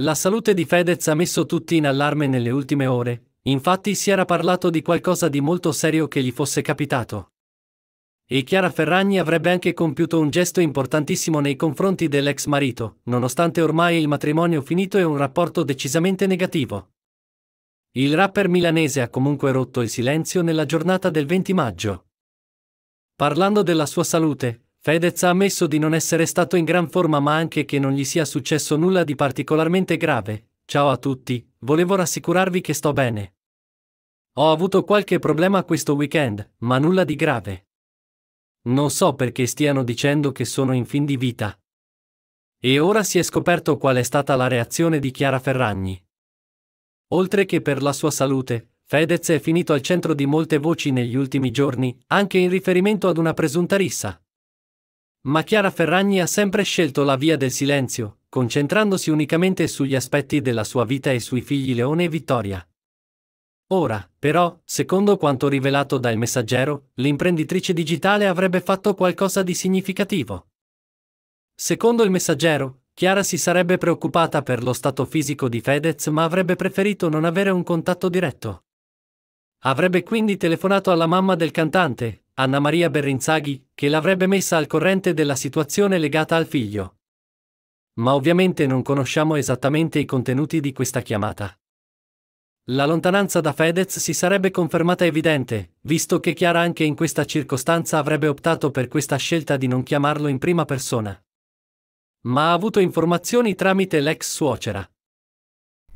La salute di Fedez ha messo tutti in allarme nelle ultime ore, infatti si era parlato di qualcosa di molto serio che gli fosse capitato. E Chiara Ferragni avrebbe anche compiuto un gesto importantissimo nei confronti dell'ex marito, nonostante ormai il matrimonio finito e un rapporto decisamente negativo. Il rapper milanese ha comunque rotto il silenzio nella giornata del 20 maggio. Parlando della sua salute, Fedez ha ammesso di non essere stato in gran forma ma anche che non gli sia successo nulla di particolarmente grave. Ciao a tutti, volevo rassicurarvi che sto bene. Ho avuto qualche problema questo weekend, ma nulla di grave. Non so perché stiano dicendo che sono in fin di vita. E ora si è scoperto qual è stata la reazione di Chiara Ferragni. Oltre che per la sua salute, Fedez è finito al centro di molte voci negli ultimi giorni, anche in riferimento ad una presunta rissa. Ma Chiara Ferragni ha sempre scelto la via del silenzio, concentrandosi unicamente sugli aspetti della sua vita e sui figli Leone e Vittoria. Ora, però, secondo quanto rivelato dal Messaggero, l'imprenditrice digitale avrebbe fatto qualcosa di significativo. Secondo Il Messaggero, Chiara si sarebbe preoccupata per lo stato fisico di Fedez ma avrebbe preferito non avere un contatto diretto. Avrebbe quindi telefonato alla mamma del cantante, Anna Maria Berrinzaghi, che l'avrebbe messa al corrente della situazione legata al figlio. Ma ovviamente non conosciamo esattamente i contenuti di questa chiamata. La lontananza da Fedez si sarebbe confermata evidente, visto che Chiara anche in questa circostanza avrebbe optato per questa scelta di non chiamarlo in prima persona. Ma ha avuto informazioni tramite l'ex suocera.